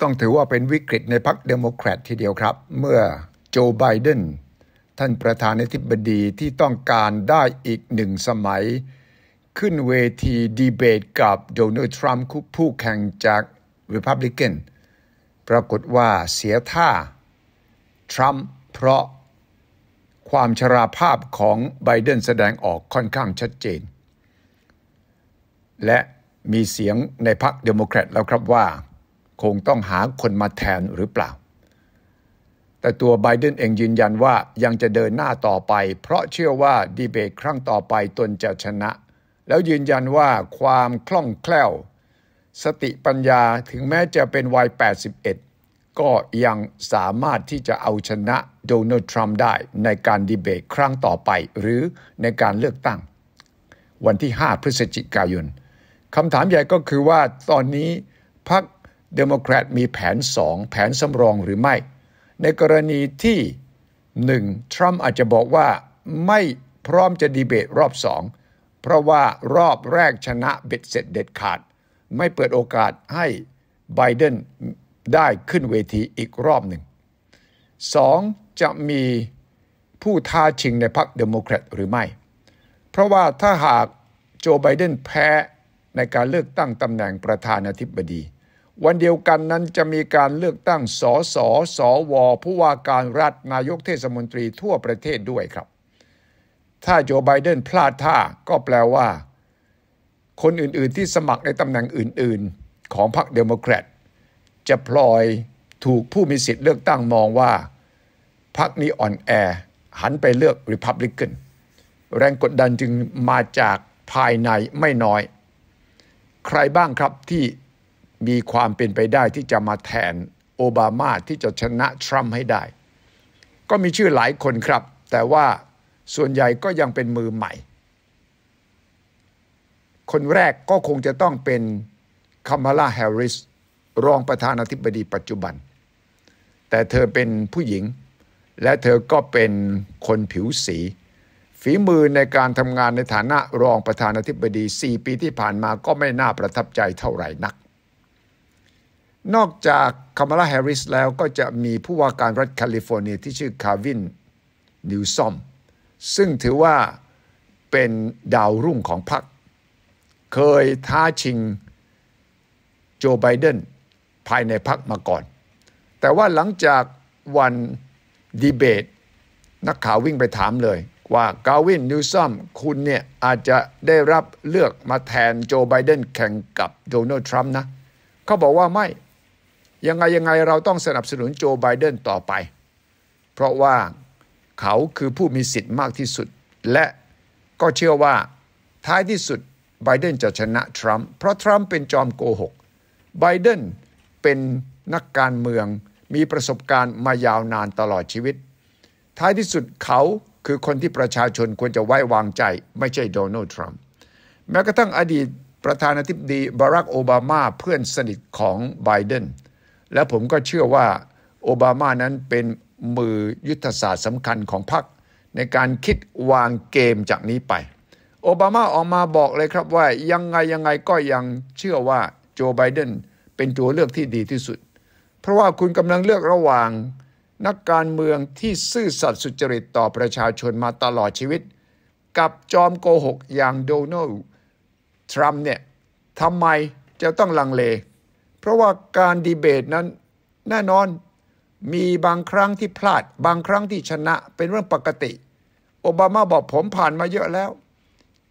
ต้องถือว่าเป็นวิกฤตในพรรคเดโมแครตทีเดียวครับ เมื่อโจไบเดนท่านประธานาธิบดีที่ต้องการได้อีกหนึ่งสมัย ขึ้นเวทีดีเบตกับโดนัลด์ทรัมป์ผู้แข่งจากริพับลิกัน ปรากฏว่าเสียท่า ทรัมป์เพราะความชราภาพของไบเดนแสดงออกค่อนข้างชัดเจน และมีเสียงในพรรคเดโมแครตแล้วครับว่าคงต้องหาคนมาแทนหรือเปล่า แต่ตัวไบเดนเองยืนยันว่ายังจะเดินหน้าต่อไป เพราะเชื่อว่าดีเบตครั้งต่อไปตนจะชนะ แล้วยืนยันว่าความคล่องแคล่ว สติปัญญาถึงแม้จะเป็นวัย 81 ก็ยังสามารถที่จะเอาชนะโดนัลด์ทรัมป์ได้ในการดีเบตครั้งต่อไป หรือในการเลือกตั้ง วันที่ 5 พฤศจิกายนคำถามใหญ่ก็คือว่าตอนนี้พรรคเดโมแครตมีแผน 2 แผนสำรองหรือไม่ ในกรณีที่ 1. ทรัมป์อาจจะบอกว่าไม่พร้อมจะดีเบตรอบ2เพราะว่ารอบแรกชนะเบ็ดเสร็จเด็ดขาด ไม่เปิดโอกาสให้ไบเดนได้ขึ้นเวทีอีกรอบหนึ่ง 2. จะมีผู้ท้าชิงในพรรคเดโมแครตหรือไม่ เพราะว่าถ้าหากโจไบเดนแพ้ในการเลือกตั้งตำแหน่งประธานาธิบดีวันเดียวกันนั้นจะมีการเลือกตั้งสสสวผู้ว่าการรัฐนายกเทศมนตรีทั่วประเทศด้วยครับ ถ้าโจไบเดนพลาดท่า ก็แปลว่า คนอื่นๆ ที่สมัครในตำแหน่งอื่นๆ ของพรรคเดโมแครตจะพลอยถูกผู้มีสิทธิ์เลือกตั้งมองว่าพรรคนี้อ่อนแอ หันไปเลือกริพับลิกันแรงกดดันจึงมาจากภายในไม่น้อย ใครบ้างครับที่มีความเป็นไปได้ที่จะมาแทนโอบามาที่จะชนะทรัมป์ให้ได้ ก็มีชื่อหลายคนครับ แต่ว่าส่วนใหญ่ก็ยังเป็นมือใหม่ คนแรกก็คงจะต้องเป็นคามาลาแฮร์ริสรองประธานาธิบดีปัจจุบัน แต่เธอเป็นผู้หญิง และเธอก็เป็นคนผิวสี ฝีมือในการทำงานในฐานะรองประธานาธิบดี4ปีที่ผ่านมาก็ไม่น่าประทับใจเท่าไหร่นักนอกจากคามาลาแฮริสแล้วก็จะมีผู้ว่าการรัฐแคลิฟอร์เนียที่ชื่อคาวินนิวซอมซึ่งถือว่าเป็นดาวรุ่งของพรรคเคยท้าชิงโจไบเดนภายในพรรคมาก่อน แต่ว่าหลังจากวันดีเบต นักข่าววิ่งไปถามเลย ว่ากาวินนิวซอมคุณเนี่ยอาจจะได้รับเลือกมาแทนโจไบเดนแข่งกับโดนัลด์ทรัมป์นะเขาบอกว่าไม่ยังไงยังไงเราต้องสนับสนุนโจไบเดนต่อไป เพราะว่าเขาคือผู้มีสิทธิ์มากที่สุด และก็เชื่อว่า ท้ายที่สุดไบเดนจะชนะทรัมป์ เพราะทรัมป์เป็นจอมโกหก ไบเดนเป็นนักการเมืองมีประสบการณ์มายาวนานตลอดชีวิต ท้ายที่สุดเขาคือคนที่ประชาชนควรจะไว้วางใจ ไม่ใช่โดนัลด์ทรัมป์ แม้กระทั่งอดีตประธานาธิบดีบารักโอบามาเพื่อนสนิทของไบเดนและผมก็เชื่อว่าโอบามานั้นเป็นมือยุทธศาสตร์สำคัญของพรรคในการคิดวางเกมจากนี้ไป โอบามาออกมาบอกเลยครับว่ายังไงยังไงก็ยังเชื่อว่าโจไบเดนเป็นตัวเลือกที่ดีที่สุด เพราะว่าคุณกำลังเลือกระหว่างนักการเมืองที่ซื่อสัตย์สุจริตต่อประชาชนมาตลอดชีวิต กับจอมโกหกอย่างโดนัลด์ทรัมป์เนี่ยทำไมจะต้องลังเลราะว่าการดีเบตนั้นแน่นอนมีบางครั้งที่พลาดบางครั้งที่ชนะเป็นเรื่องปกติโอบามาบอกผมผ่านมาเยอะแล้ว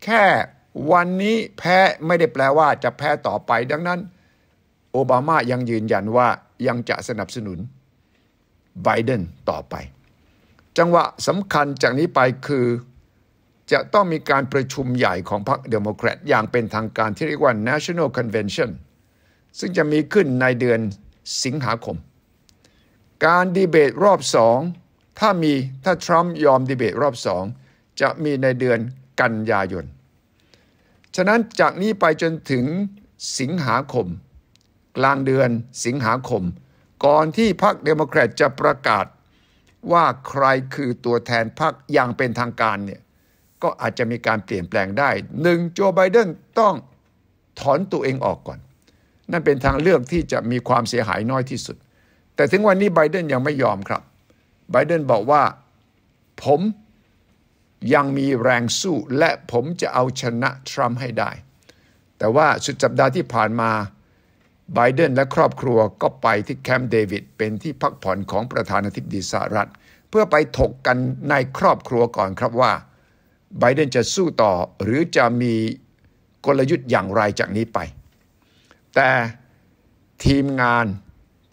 แค่วันนี้แพ้ไม่ได้แปลว่าจะแพ้ต่อไปดังนั้นโอบามายังยืนยันว่ายังจะสนับสนุนไบเดนต่อไป จังหวะสำคัญจากนี้ไปคือ จะต้องมีการประชุมใหญ่ของพรรคเดโมแครตอย่างเป็นทางการที่เรียกว่า National Convention ซึ่งจะมีขึ้นในเดือนสิงหาคม การดีเบตรอบสองถ้ามีถ้าทรัมป์ยอมดีเบตรอบสองจะมีในเดือนกันยายน ฉะนั้นจากนี้ไปจนถึงสิงหาคม กลางเดือนสิงหาคม ก่อนที่พรรคเดโมแครตจะประกาศว่าใครคือตัวแทนพรรคอย่างเป็นทางการเนี่ยก็อาจจะมีการเปลี่ยนแปลงได้หนึ่งโจไบเดนต้องถอนตัวเองออกก่อนนั่นเป็นทางเลือกที่จะมีความเสียหายน้อยที่สุด แต่ถึงวันนี้ไบเดนยังไม่ยอมครับ ไบเดนบอกว่าผมยังมีแรงสู้และผมจะเอาชนะทรัมป์ให้ได้ แต่ว่าสุดสัปดาห์ที่ผ่านมา ไบเดนและครอบครัวก็ไปที่แคมป์เดวิดเป็นที่พักผ่อนของประธานาธิบดีสหรัฐ เพื่อไปถกกันในครอบครัวก่อนครับว่า ไบเดนจะสู้ต่อหรือจะมีกลยุทธ์อย่างไรจากนี้ไปแต่ทีมงาน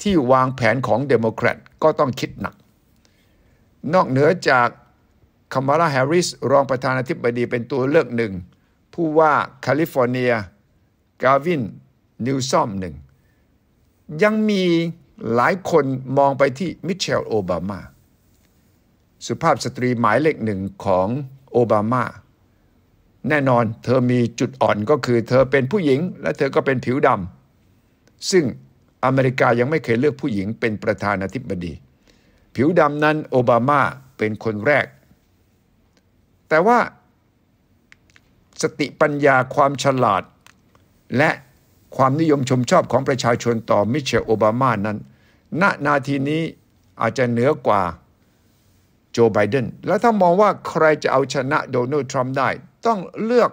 ที่วางแผนของเดโมแครตก็ต้องคิดหนัก นอกเหนือจากคามาลาแฮร์ริส รองประธานาธิบดีเป็นตัวเลือกหนึ่ง ผู้ว่าแคลิฟอร์เนียกาวิน นิวซอมหนึ่ง ยังมีหลายคนมองไปที่มิเชลโอบามา สุภาพสตรีหมายเลขหนึ่งของโอบามาแน่นอนเธอมีจุดอ่อนก็คือเธอเป็นผู้หญิงและเธอก็เป็นผิวดำซึ่งอเมริกายังไม่เคยเลือกผู้หญิงเป็นประธานาธิบดี ผิวดำนั้น โอบามาเป็นคนแรก แต่ว่า สติปัญญาความฉลาด และความนิยมชมชอบของประชาชนต่อมิเชลโอบามานั้น ณนาทีนี้อาจจะเหนือกว่าโจไบเดนแล้วถ้ามองว่าใครจะเอาชนะโดนัลด์ทรัมป์ได้ต้องเลือก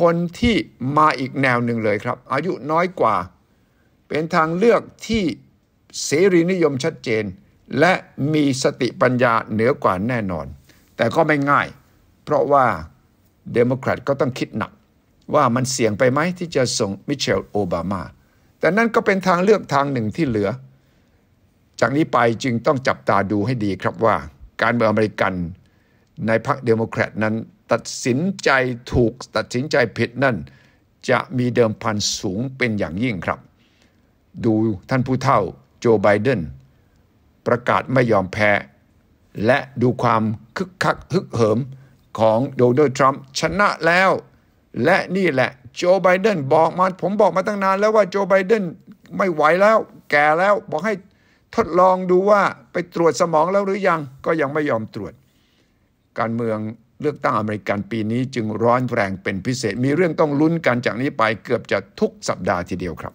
คนที่มาอีกแนวหนึ่งเลยครับ อายุน้อยกว่าเป็นทางเลือกที่เสรีนิยมชัดเจน และมีสติปัญญาเหนือกว่าแน่นอน แต่ก็ไม่ง่าย เพราะว่าเดโมแครตก็ต้องคิดหนัก ว่ามันเสี่ยงไปไหมที่จะส่งมิเชลโอบามาแต่นั่นก็เป็นทางเลือกทางหนึ่งที่เหลือ จากนี้ไปจึงต้องจับตาดูให้ดีครับว่า การเมืองอเมริกันในพรรคเดโมแครตนั้นตัดสินใจถูกตัดสินใจผิดนั่น จะมีเดิมพันสูงเป็นอย่างยิ่งครับ ดูท่านผู้เฒ่าโจไบเดนประกาศไม่ยอมแพ้ และดูความคึกคักฮึกเหิมของโดนัลด์ทรัมป์ชนะแล้ว และนี่แหละโจไบเดนบอกมาผมบอกมาตั้งนานแล้วว่าโจไบเดนไม่ไหวแล้วแก่แล้วบอกให้ทดลองดูว่าไปตรวจสมองแล้วหรือยังก็ยังไม่ยอมตรวจ การเมืองเลือกตั้งอเมริกันปีนี้จึงร้อนแรงเป็นพิเศษมีเรื่องต้องลุ้นกันจากนี้ไปเกือบจะทุกสัปดาห์ทีเดียวครับ